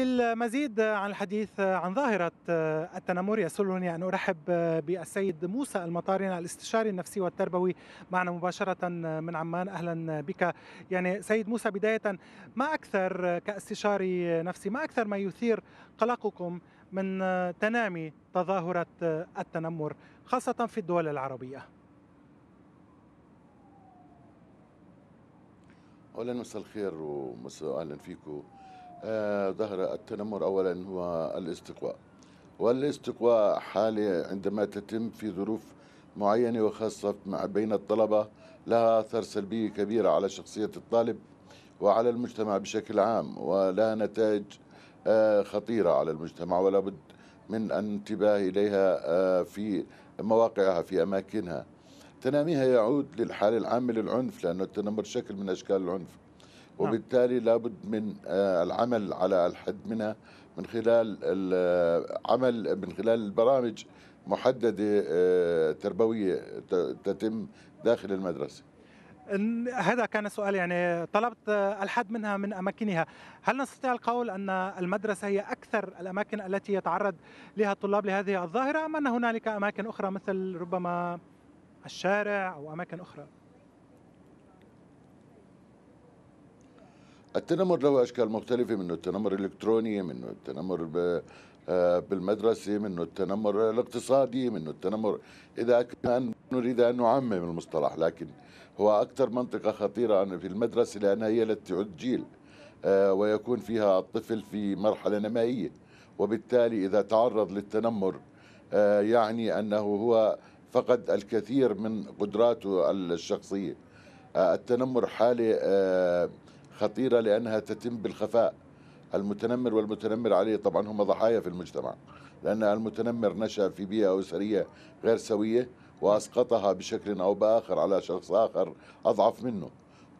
المزيد عن الحديث عن ظاهرة آه، التنمر يسرني أن أرحب آه، بالسيد موسى المطارين الاستشاري النفسي والتربوي معنا مباشرة آه، من عمان أهلا بك يعني سيد موسى بداية ما أكثر كاستشاري نفسي ما أكثر ما يثير قلقكم من تنامي تظاهرة التنمر خاصة في الدول العربية أولا مساء الخير ومساء أهلا فيكم آه، ظهر التنمر اولا هو الاستقواء والاستقواء حاله عندما تتم في ظروف معينه وخاصه مع بين الطلبه لها اثار سلبيه كبيره على شخصيه الطالب وعلى المجتمع بشكل عام ولها نتائج آه، خطيره على المجتمع ولا بد من الانتباه اليها آه، في مواقعها في اماكنها تناميها يعود للحاله العامه للعنف لانه التنمر شكل من اشكال العنف نعم. وبالتالي لابد من آه، العمل على الحد منها من خلال العمل آه، من خلال البرامج محدده آه، تربويه تتم داخل المدرسه هذا كان سؤال يعني طلبت الحد منها من أماكنها هل نستطيع القول أن المدرسة هي أكثر الأماكن التي يتعرض لها الطلاب لهذه الظاهرة أم أن هنالك أماكن أخرى مثل ربما الشارع أو أماكن أخرى التنمر له اشكال مختلفه منه التنمر الالكتروني منه التنمر آه، بالمدرسه منه التنمر الاقتصادي منه التنمر اذا كان نريد ان نعمم المصطلح لكن هو اكثر منطقه خطيره في المدرسه لانها هي التي تعد جيل آه، ويكون فيها الطفل في مرحله نمائيه وبالتالي اذا تعرض للتنمر آه، يعني انه هو فقد الكثير من قدراته الشخصيه التنمر حاله خطيرة لأنها تتم بالخفاء المتنمر والمتنمر عليه طبعا هم ضحايا في المجتمع لأن المتنمر نشأ في بيئة أسرية غير سوية وأسقطها بشكل أو بآخر على شخص آخر أضعف منه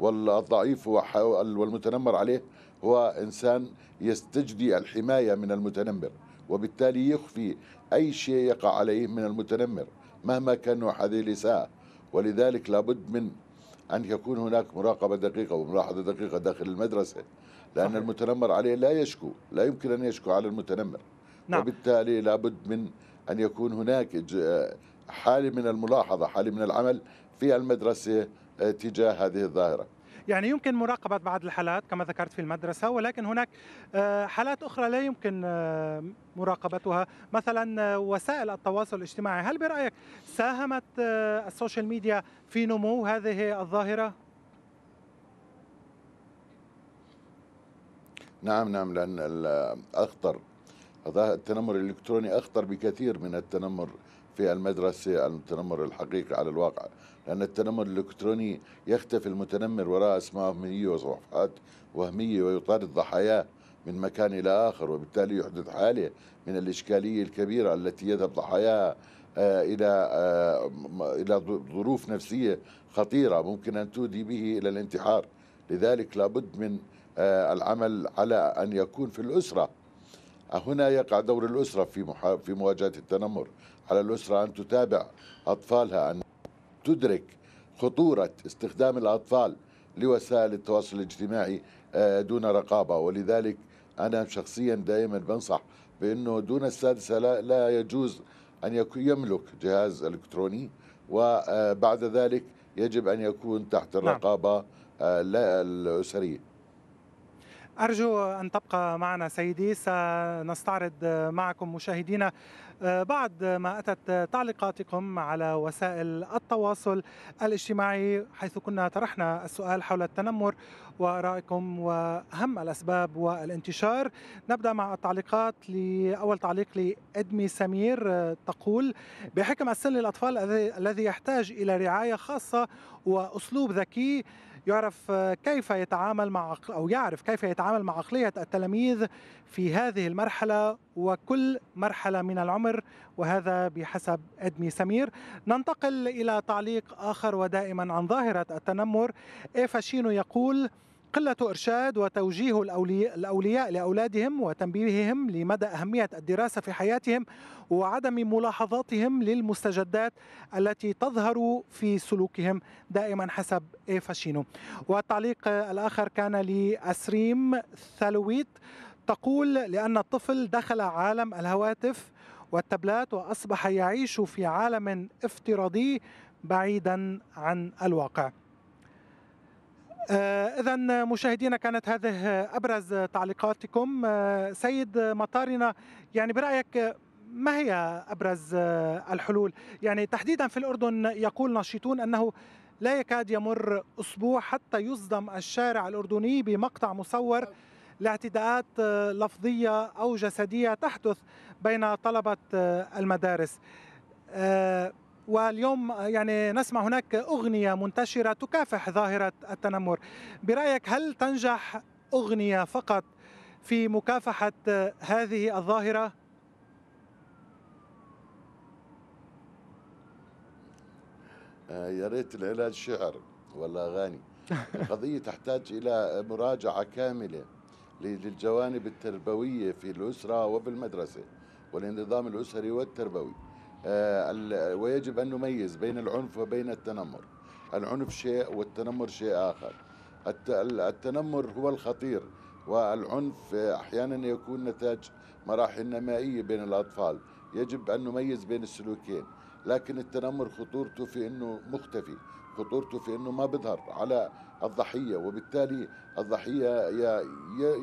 والضعيف والمتنمر عليه هو إنسان يستجدي الحماية من المتنمر وبالتالي يخفي أي شيء يقع عليه من المتنمر مهما كان نوع هذه الإساءة ولذلك لابد من أن يكون هناك مراقبة دقيقة وملاحظة دقيقة داخل المدرسة لأن صحيح. المتنمر عليه لا يشكو لا يمكن أن يشكو على المتنمر نعم. وبالتالي لابد من أن يكون هناك حالة من الملاحظة حالة من العمل في المدرسة آه، تجاه هذه الظاهرة يعني يمكن مراقبة بعض الحالات كما ذكرت في المدرسة ولكن هناك آه، حالات أخرى لا يمكن آه، مراقبتها مثلا آه، وسائل التواصل الاجتماعي هل برأيك ساهمت السوشيال ميديا في نمو هذه الظاهرة؟ نعم نعم لأن الأخطر التنمر الإلكتروني أخطر بكثير من التنمر في المدرسة التنمر الحقيقي على الواقع لأن التنمر الإلكتروني يختفي المتنمر وراء أسماء وهمية وصفحات وهمية ويطارد ضحاياه من مكان إلى آخر وبالتالي يحدث حالة من الإشكالية الكبيرة التي يذهب ضحاياها آه، إلى آه، إلى ظروف نفسية خطيرة ممكن أن تؤدي به إلى الانتحار لذلك لابد من آه، العمل على أن يكون في الأسرة هنا يقع دور الأسرة في محا... في مواجهة التنمر على الأسرة أن تتابع أطفالها أن تدرك خطورة استخدام الأطفال لوسائل التواصل الاجتماعي آه، دون رقابة ولذلك أنا شخصيا دائما بنصح بأنه دون السادسة لا, لا يجوز أن يملك جهاز إلكتروني وبعد آه، ذلك يجب أن يكون تحت نعم. الرقابة نعم. الأسرية أرجو أن تبقى معنا سيدي سنستعرض معكم مشاهدينا آه، بعد ما أتت تعليقاتكم على وسائل التواصل الاجتماعي حيث كنا طرحنا السؤال حول التنمر وآرائكم وأهم الأسباب والانتشار نبدأ مع التعليقات لأول تعليق لإدمي سمير آه، تقول بحكم السن للأطفال الذي يحتاج إلى رعاية خاصة وأسلوب ذكي يعرف كيف يتعامل مع أو يعرف كيف يتعامل مع عقلية التلاميذ في هذه المرحلة وكل مرحلة من العمر وهذا بحسب أدمي سمير ننتقل إلى تعليق آخر ودائما عن ظاهرة التنمر إيفا شينو يقول قلة إرشاد وتوجيه الأولياء لأولادهم وتنبيههم لمدى أهمية الدراسة في حياتهم وعدم ملاحظاتهم للمستجدات التي تظهر في سلوكهم دائما حسب فاشينو والتعليق الآخر كان لأسريم ثالويت تقول لأن الطفل دخل عالم الهواتف والتبلات وأصبح يعيش في عالم افتراضي بعيدا عن الواقع آه، إذا مشاهدينا كانت هذه أبرز تعليقاتكم آه، سيد مطارنا يعني برأيك ما هي أبرز الحلول يعني تحديدا في الأردن يقول ناشطون أنه لا يكاد يمر أسبوع حتى يصدم الشارع الأردني بمقطع مصور لاعتداءات لفظية أو جسدية تحدث بين طلبة المدارس آه، واليوم يعني نسمع هناك أغنية منتشرة تكافح ظاهرة التنمر برأيك هل تنجح أغنية فقط في مكافحة هذه الظاهرة؟ آه، يا ريت العلاج شعر ولا أغاني القضية تحتاج إلى مراجعة كاملة للجوانب التربوية في الأسرة وفي المدرسة والانضمام الأسري والتربوي آه، ويجب أن نميز بين العنف وبين التنمر العنف شيء والتنمر شيء آخر التنمر هو الخطير والعنف أحيانا يكون نتاج مراحل نمائية بين الأطفال يجب أن نميز بين السلوكين لكن التنمر خطورته في أنه مختفي خطورته في أنه ما بظهر على الضحية وبالتالي الضحية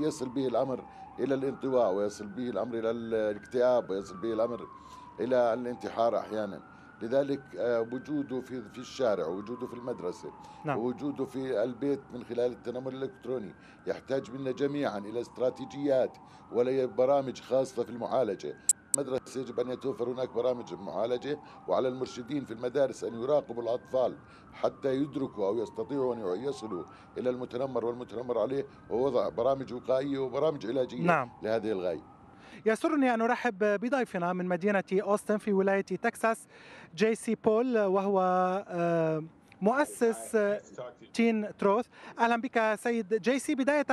يصل به الأمر إلى الانطواء ويصل به الأمر إلى الاكتئاب ويصل به الأمر إلى الانتحار أحيانا لذلك آه، وجوده في في الشارع وجوده في المدرسة نعم. وجوده في البيت من خلال التنمر الإلكتروني يحتاج منا جميعا إلى استراتيجيات ولا برامج خاصة في المعالجة المدرسة يجب أن يتوفر هناك برامج معالجة وعلى المرشدين في المدارس أن يراقبوا الأطفال حتى يدركوا أو يستطيعوا أن يصلوا إلى المتنمر والمتنمر عليه ووضع برامج وقائية وبرامج علاجية نعم. لهذه الغاية يسرني أن أرحب بضيفنا من مدينة أوستن في ولاية تكساس جي سي بول وهو آه، مؤسس تين تروث اهلا بك سيد جي سي بدايه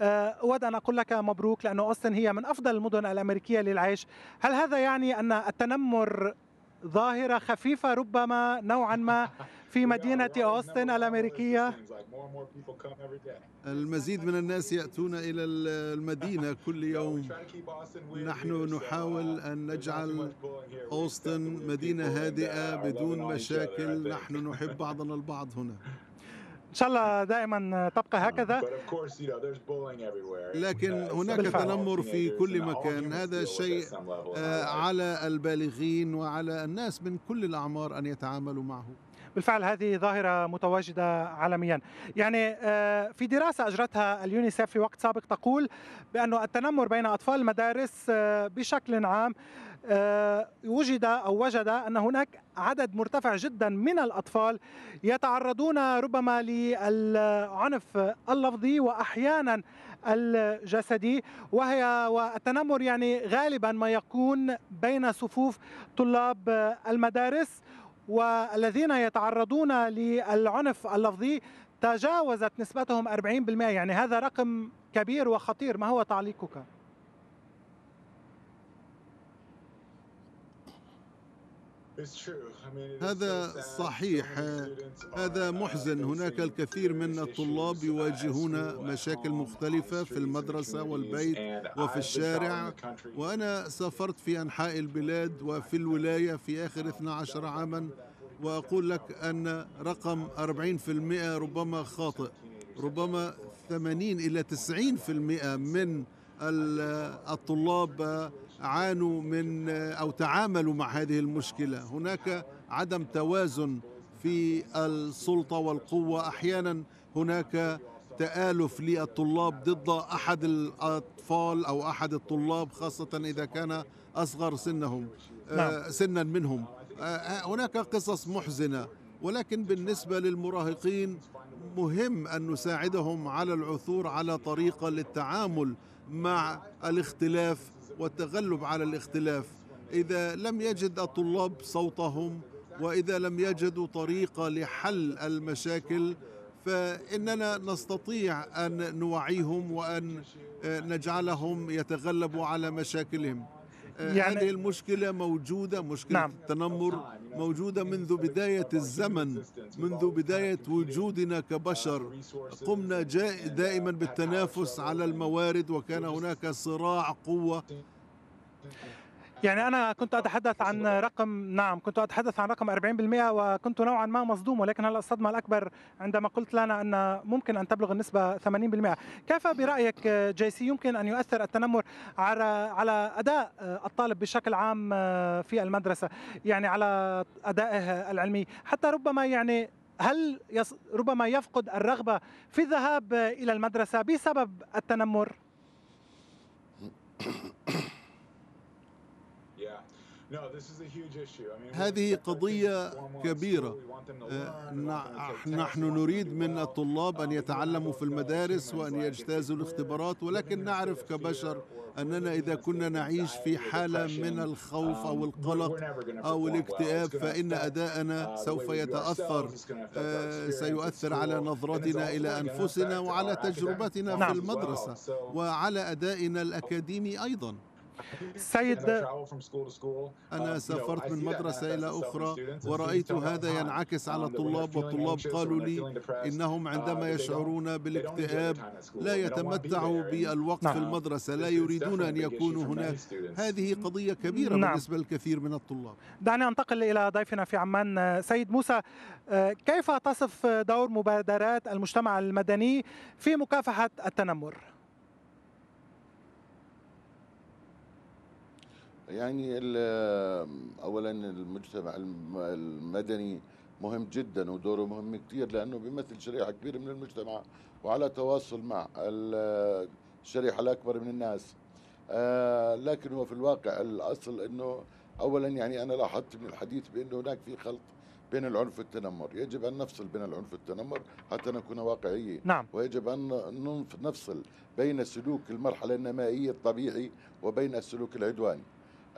آه، اود ان اقول لك مبروك لان اوستن هي من افضل المدن الامريكيه للعيش هل هذا يعني ان التنمر ظاهره خفيفه ربما نوعا ما في مدينة أوستن الأمريكية المزيد من الناس يأتون إلى المدينة كل يوم نحن نحاول أن نجعل أوستن مدينة هادئة بدون مشاكل نحن نحب بعضنا البعض هنا ان شاء الله دائما تبقى هكذا لكن هناك تنمر في كل مكان هذا شيء آه, على البالغين وعلى الناس من كل الاعمار ان يتعاملوا معه بالفعل هذه ظاهرة متواجدة عالميا يعني آه، في دراسة أجرتها اليونيسيف في وقت سابق تقول بأن التنمر بين أطفال المدارس آه، بشكل عام آه، وجد او وجد ان هناك عدد مرتفع جدا من الاطفال يتعرضون ربما للعنف اللفظي واحيانا الجسدي وهي والتنمر يعني غالبا ما يكون بين صفوف طلاب المدارس والذين يتعرضون للعنف اللفظي تجاوزت نسبتهم 40% يعني هذا رقم كبير وخطير ما هو تعليقك؟ هذا صحيح هذا محزن هناك الكثير من الطلاب يواجهون مشاكل مختلفة في المدرسة والبيت وفي الشارع وأنا سافرت في أنحاء البلاد وفي الولاية في آخر 12 عاما وأقول لك أن رقم 40% ربما خاطئ ربما 80 إلى 90% من الطلاب عانوا من أو تعاملوا مع هذه المشكلة هناك عدم توازن في السلطة والقوة أحيانا هناك تآلف للطلاب ضد أحد الأطفال أو أحد الطلاب خاصة إذا كان أصغر سنهم آه، نعم. سنا منهم آه، آه، هناك قصص محزنة ولكن بالنسبة للمراهقين مهم أن نساعدهم على العثور على طريقة للتعامل مع الاختلاف والتغلب على الاختلاف اذا لم يجد الطلاب صوتهم واذا لم يجدوا طريقه لحل المشاكل فاننا نستطيع ان نوعيهم وان آه، نجعلهم يتغلبوا على مشاكلهم يعني هذه المشكلة موجودة مشكلة نعم. التنمر موجودة منذ بداية الزمن منذ بداية وجودنا كبشر قمنا دائما بالتنافس على الموارد وكان هناك صراع قوة يعني انا كنت اتحدث عن رقم نعم كنت اتحدث عن رقم 40% وكنت نوعا ما مصدوم ولكن هلا الصدمه الاكبر عندما قلت لنا ان ممكن ان تبلغ النسبه 80% كيف برايك جيسي يمكن ان يؤثر التنمر على على اداء الطالب بشكل عام في المدرسه يعني على ادائه العلمي حتى ربما يعني هل يص... ربما يفقد الرغبه في الذهاب الى المدرسه بسبب التنمر هذه قضية كبيرة uh, نحن نريد من الطلاب uh, أن يتعلموا في المدارس وأن يجتازوا الاختبارات ولكن نعرف كبشر أننا إذا كنا نعيش في حالة um, من الخوف أو القلق أو الاكتئاب فإن أداءنا uh, سوف يتأثر سيؤثر على نظرتنا إلى أنفسنا وعلى تجربتنا في المدرسة وعلى أدائنا الأكاديمي أيضاً سيد أنا um, سافرت من مدرسة إلى أخرى ورأيت هذا ينعكس على الطلاب والطلاب قالوا لي إنهم uh, عندما يشعرون بالاكتئاب لا يتمتعوا بالوقت في نعم. المدرسة لا يريدون أن يكونوا هناك هذه قضية كبيرة نعم. بالنسبة للكثير من الطلاب دعني أنتقل إلى ضيفنا في عمان آه، سيد موسى آه، كيف تصف دور مبادرات المجتمع المدني في مكافحة التنمر؟ يعني اولا المجتمع المدني مهم جدا ودوره مهم كثير لانه بيمثل شريحه كبيره من المجتمع وعلى تواصل مع الشريحه الاكبر من الناس آه، لكن هو في الواقع الاصل انه اولا يعني انا لاحظت من الحديث بانه هناك في خلط بين العنف والتنمر يجب أن نفصل بين العنف والتنمر حتى نكون واقعيين نعم. ويجب أن نفصل بين سلوك المرحلة النمائية الطبيعي وبين السلوك العدواني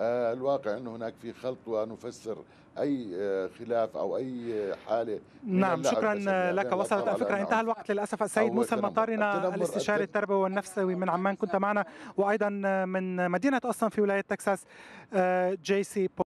الواقع انه هناك في خلط ونفسر أي آه، خلاف أو أي حالة نعم شكرا يعني لك وصلت الفكرة انتهى الوقت للأسف السيد موسى المطارنا الاستشاري التربوي والنفسوي من عمان كنت معنا وأيضا آه، من مدينة أصلا في ولاية تكساس آه، جي سي